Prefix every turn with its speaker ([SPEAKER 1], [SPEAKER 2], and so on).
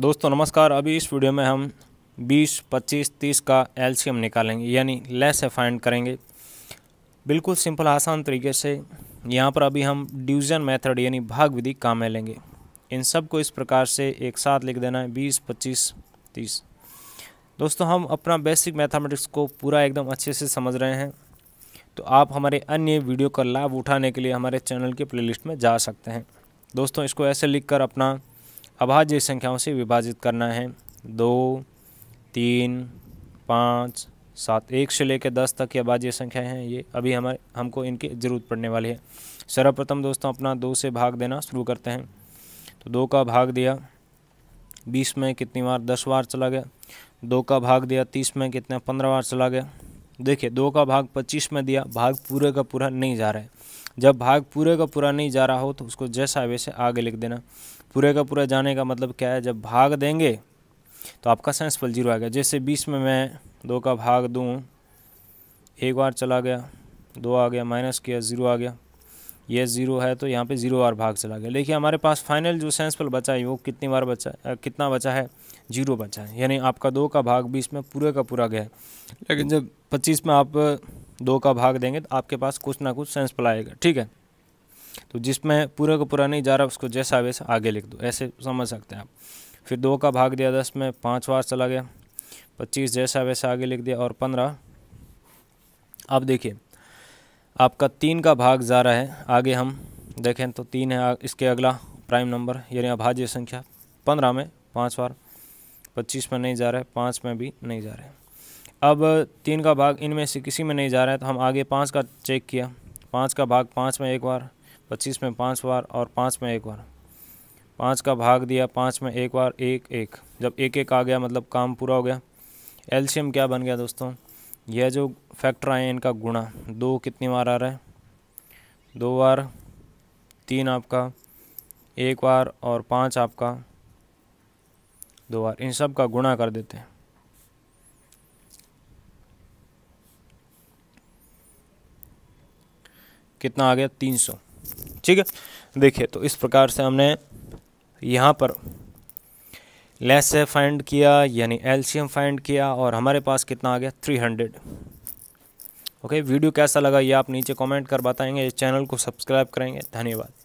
[SPEAKER 1] दोस्तों नमस्कार अभी इस वीडियो में हम 20, 25, 30 का एलसीएम निकालेंगे यानी लेस है फाइंड करेंगे बिल्कुल सिंपल आसान तरीके से यहाँ पर अभी हम डिवीजन मेथड यानी भाग विधि काम में लेंगे इन सब को इस प्रकार से एक साथ लिख देना है बीस पच्चीस तीस दोस्तों हम अपना बेसिक मैथमेटिक्स को पूरा एकदम अच्छे से समझ रहे हैं तो आप हमारे अन्य वीडियो का लाभ उठाने के लिए हमारे चैनल के प्ले में जा सकते हैं दोस्तों इसको ऐसे लिख अपना अभाज्य संख्याओं से विभाजित करना है दो तीन पाँच सात एक से लेकर दस तक की अभाज्य संख्याएं हैं ये अभी हमारे हमको इनकी ज़रूरत पड़ने वाली है सर्वप्रथम दोस्तों अपना दो से भाग देना शुरू करते हैं तो दो का भाग दिया बीस में कितनी बार दस बार चला गया दो का भाग दिया तीस में कितना पंद्रह बार चला गया देखिए दो का भाग पच्चीस में दिया भाग पूरे का पूरा नहीं जा रहा है जब भाग पूरे का पूरा नहीं जा रहा हो तो उसको जैसा वैसे आगे लिख देना पूरे का पूरा जाने का मतलब क्या है जब भाग देंगे तो आपका साइंस फल जीरो आ गया जैसे बीस में मैं दो का भाग दूँ एक बार चला गया दो आ गया माइनस किया ज़ीरो आ गया ये ज़ीरो है तो यहाँ पे ज़ीरो बार भाग चला गया लेकिन हमारे पास फाइनल जो सेंस पर बचा है वो कितनी बार बचा आ, कितना बचा है जीरो बचा है यानी आपका दो का भाग बीस में पूरे का पूरा गया लेकिन जब पच्चीस में आप दो का भाग देंगे तो आपके पास कुछ ना कुछ सेंस आएगा ठीक है तो जिसमें पूरा का पूरा नहीं जा रहा उसको जैसा वैसा आगे लिख दो ऐसे समझ सकते हैं आप फिर दो का भाग दिया दस में पाँच बार चला गया पच्चीस जैसा वैसा आगे लिख दिया और पंद्रह अब देखिए आपका तीन का भाग जा रहा है आगे हम देखें तो तीन है इसके अगला प्राइम नंबर यानी अभाज्य संख्या पंद्रह में पाँच बार पच्चीस में नहीं जा रहा है पाँच में भी नहीं जा रहा है अब तीन का भाग इनमें से किसी में नहीं जा रहा है तो हम आगे पाँच का चेक किया पाँच का भाग पाँच में एक बार पच्चीस में पाँच बार और पाँच में एक बार पाँच का भाग दिया पाँच में एक बार एक एक जब एक एक आ गया मतलब काम पूरा हो गया एल्शियम क्या बन गया दोस्तों यह जो फैक्टर आए इनका गुणा दो कितनी बार आ रहा है दो बार तीन आपका एक बार और पाँच आपका दो बार इन सब का गुणा कर देते हैं कितना आ गया तीन सौ ठीक है देखिए तो इस प्रकार से हमने यहाँ पर लेस से फाइंड किया यानी एल्शियम फाइंड किया और हमारे पास कितना आ गया थ्री हंड्रेड ओके वीडियो कैसा लगा ये आप नीचे कमेंट कर बताएंगे चैनल को सब्सक्राइब करेंगे धन्यवाद